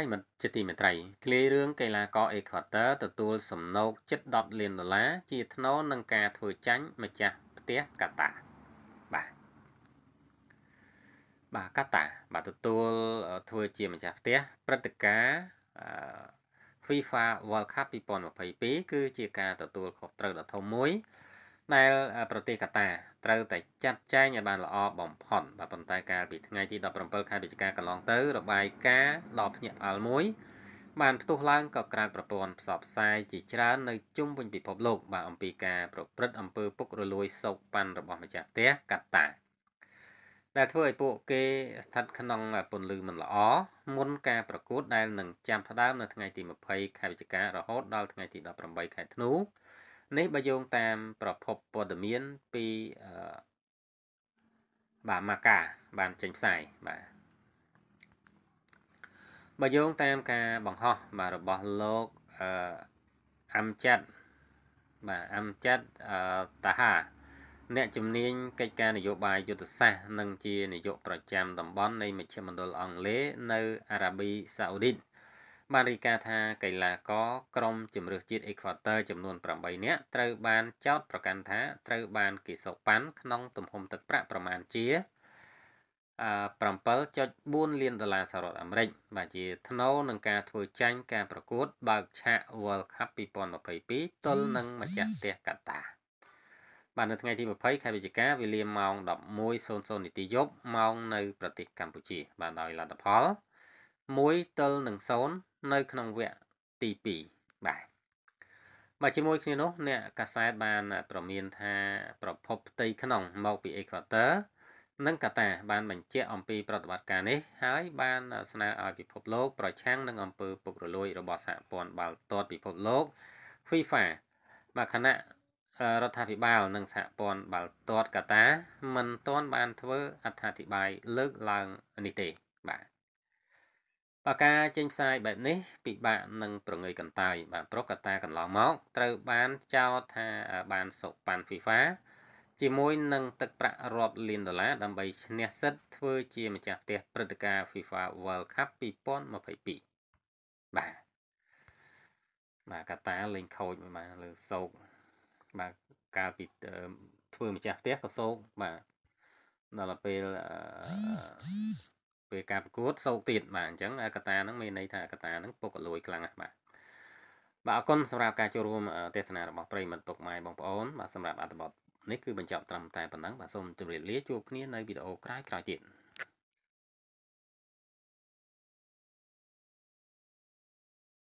ប្រិមិត្តជាទីមេត្រីធ្លាយរឿងកីឡាករអេក្វាទ័រទទួលសំណូកចិត្ត10លានដុល្លារជាថ្នូរនឹងការធ្វើចាញ់ម្ចាស់ផ្ទះកាតា បាទបាទកាតាបាទទទួលធ្វើជាម្ចាស់ផ្ទះព្រឹត្តិការណ៍ FIFA World Cup 2022គឺជាការទទួលខុសត្រូវដ៏ធំមួយដែលប្រទេសកាតាត្រូវតែចាត់ចែងឲ្យបានល្អបំផុតបាទប៉ុន្តែកាលពីថ្ងៃទី17ខែវិច្ឆិកាកន្លងទៅ របាយការណ៍ដ៏ភ្ញាក់ផ្អើលមួយបានផ្ទុះឡើងក៏ក្រៅប្រព័ន្ធផ្សព្វផ្សាយជាច្រើននៅជុំវិញពិភពលោក បាទអំពីការប្រព្រឹត្តអំពើពុករលួយសោកប៉ាន់របស់ម្ចាស់ផ្ទះកាតា ដែលធ្វើឲ្យពួកគេ ស្ថិតក្នុងពន្លឺមិនល្អមុនការប្រកួតដែលនឹងចាប់ផ្ដើមនៅថ្ងៃទី20ខែវិច្ឆិការហូតដល់ថ្ងៃទី18ខែធ្នូនេះបើយោងតាម ប្រភពព័ត៌មានពីបាទម៉ាកាបានចេញផ្សាយបាទបើយោងតាមការបង្ហោះបាទរបស់លោកអឺអាំចាត់បាទអាំចាត់អឺតាហាអ្នកជំនាញកិច្ចការនយោបាយយុទ្ធសាស្ត្រនិងជានាយកប្រចាំតំបន់នៃមជ្ឈមណ្ឌលអង់គ្លេសនៅ អារ៉ាប៊ីសាអូឌីតបានរាយការណ៍ថាកីឡាករក្រុមជម្រើសជាតិអេក្វាទ័រចំនួន8នាក់ត្រូវបានចោទប្រកាន់ថាត្រូវបានគេសូកប៉ាន់ក្នុង ទំហំទឹក ប្រាក់ប្រមាណជា7.4លានដុល្លារសហរដ្ឋអាមេរិកបាទជាថ្នូរនឹងការធ្វើចាញ់ការប្រកួត បើកឆាក World Cup 2022ទល់នឹងម្ចាស់ផ្ទះកាតាបាទនៅថ្ងៃទី20ខែវិច្ឆិកាវេលាម៉ោង11:00នាទីយប់ម៉ោងនៅ ប្រទេសកម្ពុជាបាទដោយលទ្ធផល1ទល់នឹង0នៅក្នុងវគ្គទី2បាទបាទជាមួយ គ្នានោះអ្នកកាសែតបាន ប្រមានថា ប្រភពផ្ទៃក្នុងមកពីអេក្វាទ័រនិងកាតាបានបញ្ជាក់អំពីប្រតិបត្តិការនេះហើយបាន ស្នើឲ្យពិភពលោក ប្រឆាំងនឹងអំពើពុករលួយរបស់សហព័ន្ធបាល់ទាត់ពិភពលោក FIFA បាទគណៈរដ្ឋាភិបាលនិងសហព័ន្ធបាល់ទាត់កាតា មិនទាន់បានធ្វើអត្ថាធិប្បាយលើកឡើងនេះទេបាទការចេញផ្សាយបែបនេះពិបាកនឹងប្រងើយកន្តើយបាទប្រកតាកន្លងមកត្រូវបានចោទថាបានសុកប៉ាន់ FIFA ជាមួយនឹងទឹកប្រាក់រាប់លានដុល្លារដើម្បីឈ្នះសិទ្ធធ្វើជាម្ចាស់ផ្ទះព្រឹត្តិការណ៍ FIFA World Cup 2022បាទបាទកាតាលេងខូចមួយបាទលើសោកបាទកាលពីធ្វើម្ចាស់ផ្ទះក៏សោកបាទដល់ពេលពេលការប្រកួតសោកទៀតបាទអញ្ចឹងកតាហ្នឹងមានន័យថាកតាហ្នឹងពុកលួយខ្លាំងណាស់បាទបាទអរគុណសម្រាប់ការចូលរួមទេសនារបស់ប្រិយមិត្តពុកម៉ែបងប្អូនបាទសម្រាប់អត្ថបទនេះគឺបញ្ចប់ត្រឹមតែប៉ុណ្ណឹងបាទសូមជម្រាបលាជួបគ្នានៅវីដេអូក្រោយៗទៀត